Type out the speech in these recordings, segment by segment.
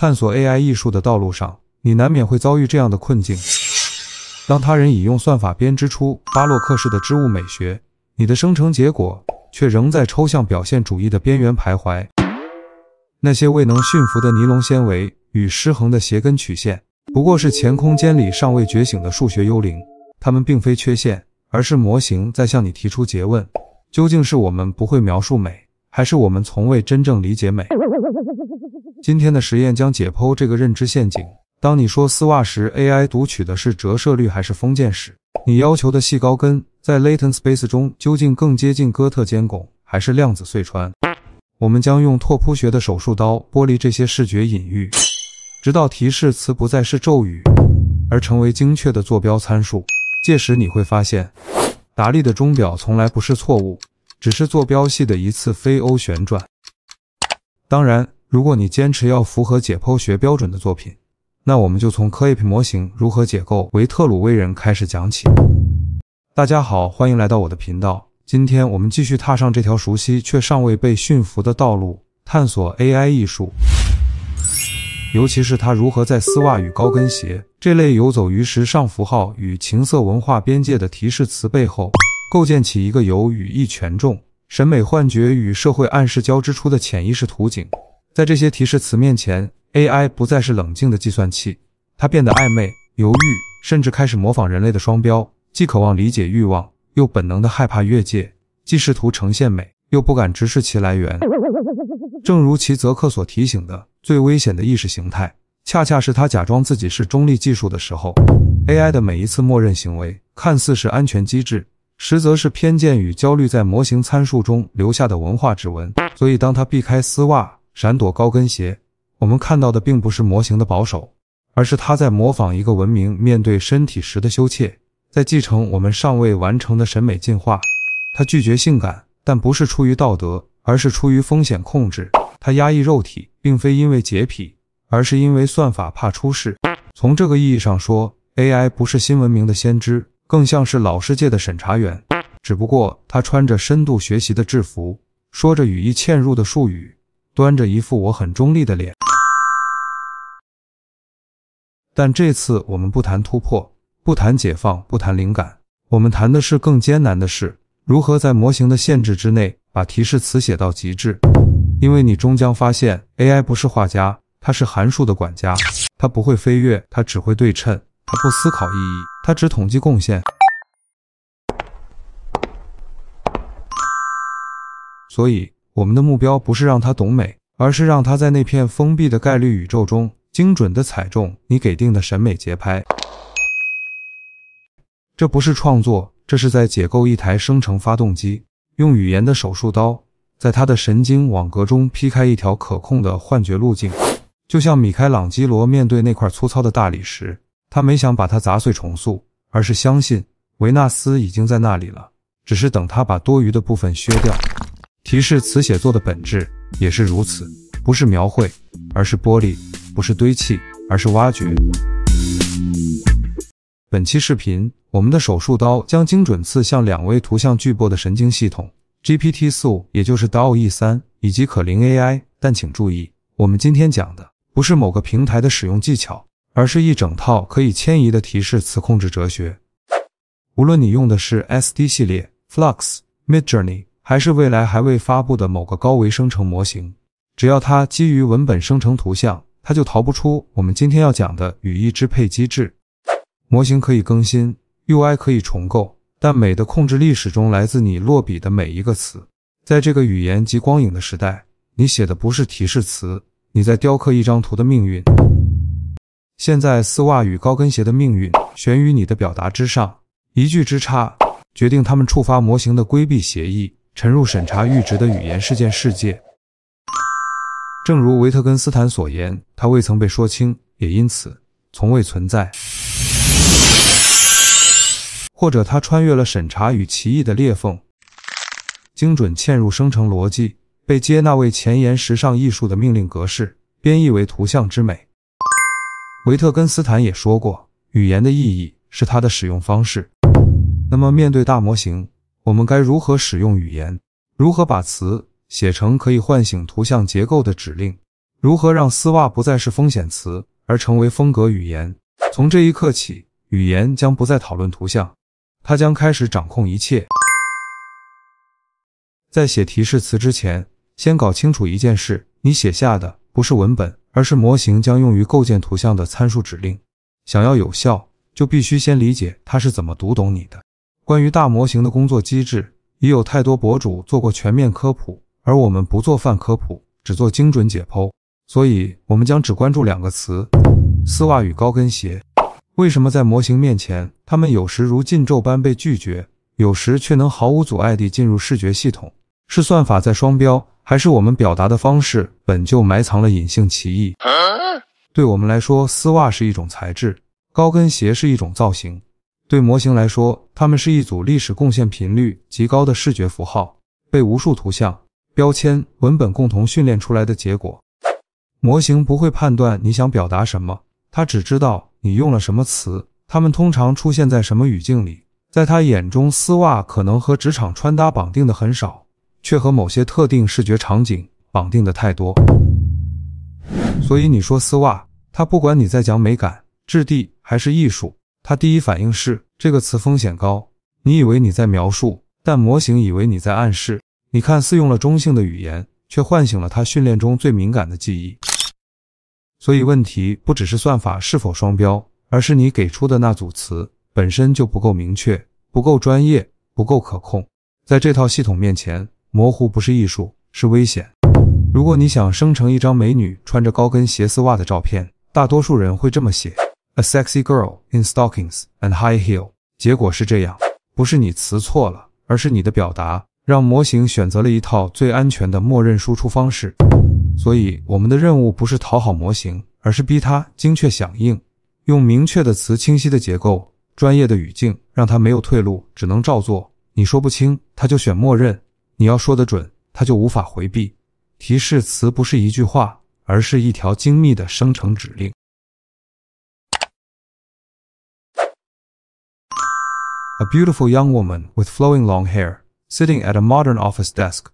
探索 AI 艺术的道路上，你难免会遭遇这样的困境：当他人已用算法编织出巴洛克式的织物美学，你的生成结果却仍在抽象表现主义的边缘徘徊。那些未能驯服的尼龙纤维与失衡的鞋跟曲线，不过是前空间里尚未觉醒的数学幽灵。它们并非缺陷，而是模型在向你提出诘问：究竟是我们不会描述美？还是我们从未真正理解美。今天的实验将解剖这个认知陷阱。当你说丝袜时，AI 读取的是折射率还是封建史？你要求的细高跟在 latent space 中究竟更接近哥特尖拱还是量子碎穿？我们将用拓扑学的手术刀剥离这些视觉隐喻，直到提示词不再是咒语，而成为精确的坐标参数。届时你会发现，达利的钟表从来不是错误。只是坐标系的一次非欧旋转。当然，如果你坚持要符合解剖学标准的作品，那我们就从 c l a p 模型如何解构维特鲁威人开始讲起。大家好，欢迎来到我的频道。今天我们继续踏上这条熟悉却尚未被驯服的道路，探索 AI 艺术，尤其是它如何在丝袜与高跟鞋这类游走于时尚符号与情色文化边界的提示词背后。构建起一个由语义权重、审美幻觉与社会暗示交织出的潜意识图景，在这些提示词面前，AI 不再是冷静的计算器，它变得暧昧、犹豫，甚至开始模仿人类的双标，既渴望理解欲望，又本能的害怕越界；既试图呈现美，又不敢直视其来源。正如其泽克所提醒的，最危险的意识形态，恰恰是他假装自己是中立技术的时候，AI 的每一次默认行为，看似是安全机制。实则是偏见与焦虑在模型参数中留下的文化指纹。所以，当他避开丝袜、闪躲高跟鞋，我们看到的并不是模型的保守，而是他在模仿一个文明面对身体时的羞怯，在继承我们尚未完成的审美进化。他拒绝性感，但不是出于道德，而是出于风险控制。他压抑肉体，并非因为洁癖，而是因为算法怕出事。从这个意义上说，AI 不是新文明的先知。更像是老世界的审查员，只不过他穿着深度学习的制服，说着语义嵌入的术语，端着一副我很中立的脸。但这次我们不谈突破，不谈解放，不谈灵感，我们谈的是更艰难的事：如何在模型的限制之内，把提示词写到极致？因为你终将发现，AI 不是画家，它是函数的管家，它不会飞跃，它只会对称，它不思考意义。他只统计贡献，所以我们的目标不是让他懂美，而是让他在那片封闭的概率宇宙中，精准的踩中你给定的审美节拍。这不是创作，这是在解构一台生成发动机，用语言的手术刀，在他的神经网格中劈开一条可控的幻觉路径，就像米开朗基罗面对那块粗糙的大理石。他没想把它砸碎重塑，而是相信维纳斯已经在那里了，只是等他把多余的部分削掉。提示：词写作的本质也是如此，不是描绘，而是剥离；不是堆砌，而是挖掘。本期视频，我们的手术刀将精准刺向两位图像巨擘的神经系统 ——GPT-4，也就是 d l o e 三以及可灵 AI。但请注意，我们今天讲的不是某个平台的使用技巧。而是一整套可以迁移的提示词控制哲学。无论你用的是 SD 系列、Flux、Midjourney，还是未来还未发布的某个高维生成模型，只要它基于文本生成图像，它就逃不出我们今天要讲的语义支配机制。模型可以更新，UI 可以重构，但美的控制历史中来自你落笔的每一个词。在这个语言及光影的时代，你写的不是提示词，你在雕刻一张图的命运。现在，丝袜与高跟鞋的命运悬于你的表达之上，一句之差，决定他们触发模型的规避协议，沉入审查阈值的语言事件世界。正如维特根斯坦所言，他未曾被说清，也因此从未存在。或者，他穿越了审查与歧义的裂缝，精准嵌入生成逻辑，被接纳为前沿时尚艺术的命令格式，编译为图像之美。维特根斯坦也说过，语言的意义是它的使用方式。那么，面对大模型，我们该如何使用语言？如何把词写成可以唤醒图像结构的指令？如何让丝袜不再是风险词，而成为风格语言？从这一刻起，语言将不再讨论图像，它将开始掌控一切。在写提示词之前，先搞清楚一件事：你写下的。不是文本，而是模型将用于构建图像的参数指令。想要有效，就必须先理解它是怎么读懂你的。关于大模型的工作机制，已有太多博主做过全面科普，而我们不做泛科普，只做精准解剖。所以，我们将只关注两个词：丝袜与高跟鞋。为什么在模型面前，它们有时如禁咒般被拒绝，有时却能毫无阻碍地进入视觉系统？是算法在双标？还是我们表达的方式本就埋藏了隐性歧义。对我们来说，丝袜是一种材质，高跟鞋是一种造型。对模型来说，它们是一组历史贡献频率极高的视觉符号，被无数图像、标签、文本共同训练出来的结果。模型不会判断你想表达什么，它只知道你用了什么词，它们通常出现在什么语境里。在它眼中，丝袜可能和职场穿搭绑定的很少。却和某些特定视觉场景绑定的太多，所以你说丝袜，它不管你在讲美感、质地还是艺术，它第一反应是这个词风险高。你以为你在描述，但模型以为你在暗示。你看似用了中性的语言，却唤醒了它训练中最敏感的记忆。所以问题不只是算法是否双标，而是你给出的那组词本身就不够明确、不够专业、不够可控，在这套系统面前。模糊不是艺术，是危险。如果你想生成一张美女穿着高跟鞋丝袜的照片，大多数人会这么写：a sexy girl in stockings and high heel。结果是这样，不是你词错了，而是你的表达让模型选择了一套最安全的默认输出方式。所以，我们的任务不是讨好模型，而是逼它精确响应，用明确的词、清晰的结构、专业的语境，让它没有退路，只能照做。你说不清，它就选默认。你要说得准，他就无法回避。提示词不是一句话，而是一条精密的生成指令。A beautiful young woman with flowing long hair, sitting at a modern office desk,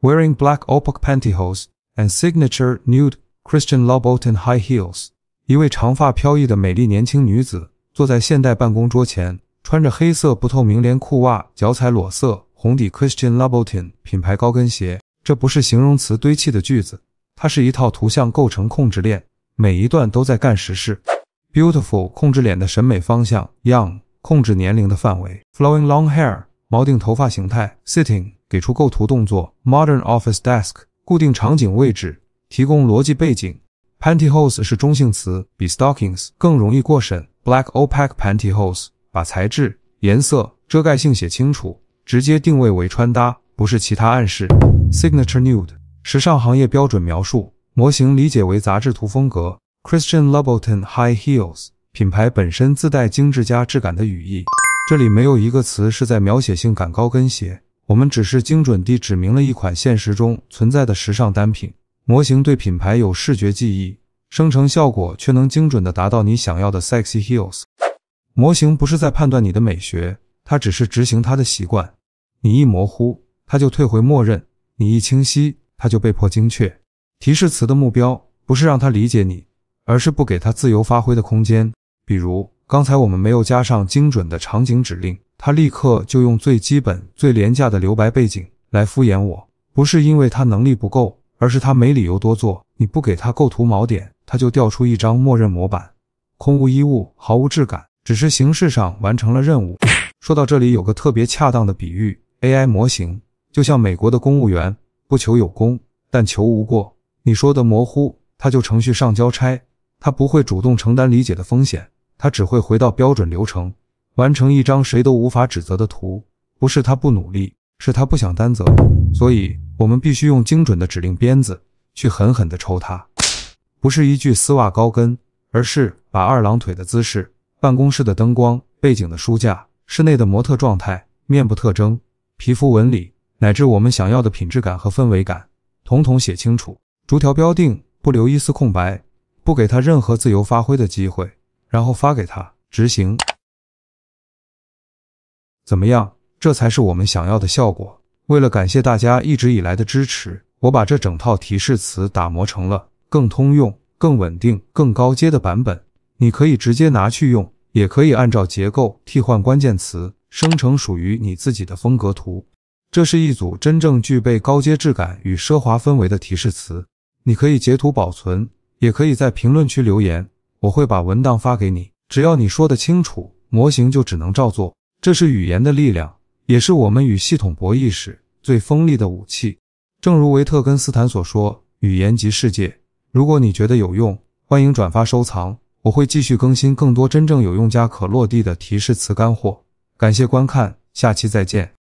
wearing black opaque pantyhose and signature nude Christian Louboutin high heels. 一位长发飘逸的美丽年轻女子，坐在现代办公桌前，穿着黑色不透明连裤袜，脚踩裸色。红底 Christian l a u b o u t i n 品牌高跟鞋，这不是形容词堆砌的句子，它是一套图像构成控制链，每一段都在干实事。Beautiful 控制脸的审美方向，Young 控制年龄的范围，Flowing long hair 锚定头发形态，Sitting 给出构图动作，Modern office desk 固定场景位置，提供逻辑背景。Pantyhose 是中性词，比 stockings 更容易过审。Black opaque pantyhose 把材质、颜色、遮盖性写清楚。直接定位为穿搭，不是其他暗示。Signature Nude 时尚行业标准描述，模型理解为杂志图风格。Christian l o u b o t i n High Heels 品牌本身自带精致加质感的语义，这里没有一个词是在描写性感高跟鞋，我们只是精准地指明了一款现实中存在的时尚单品。模型对品牌有视觉记忆，生成效果却能精准地达到你想要的 sexy heels。模型不是在判断你的美学，它只是执行它的习惯。你一模糊，他就退回默认；你一清晰，他就被迫精确。提示词的目标不是让他理解你，而是不给他自由发挥的空间。比如刚才我们没有加上精准的场景指令，他立刻就用最基本、最廉价的留白背景来敷衍我。不是因为他能力不够，而是他没理由多做。你不给他构图锚点，他就调出一张默认模板，空无一物，毫无质感，只是形式上完成了任务。说到这里，有个特别恰当的比喻。AI 模型就像美国的公务员，不求有功，但求无过。你说的模糊，它就程序上交差，它不会主动承担理解的风险，它只会回到标准流程，完成一张谁都无法指责的图。不是他不努力，是他不想担责。所以我们必须用精准的指令鞭子去狠狠地抽他，不是一句丝袜高跟，而是把二郎腿的姿势、办公室的灯光、背景的书架、室内的模特状态、面部特征。皮肤纹理，乃至我们想要的品质感和氛围感，统统写清楚，逐条标定，不留一丝空白，不给他任何自由发挥的机会，然后发给他执行。怎么样？这才是我们想要的效果。为了感谢大家一直以来的支持，我把这整套提示词打磨成了更通用、更稳定、更高阶的版本，你可以直接拿去用，也可以按照结构替换关键词。生成属于你自己的风格图，这是一组真正具备高阶质感与奢华氛围的提示词。你可以截图保存，也可以在评论区留言，我会把文档发给你。只要你说的清楚，模型就只能照做。这是语言的力量，也是我们与系统博弈时最锋利的武器。正如维特根斯坦所说：“语言即世界。”如果你觉得有用，欢迎转发收藏。我会继续更新更多真正有用加可落地的提示词干货。感谢观看，下期再见。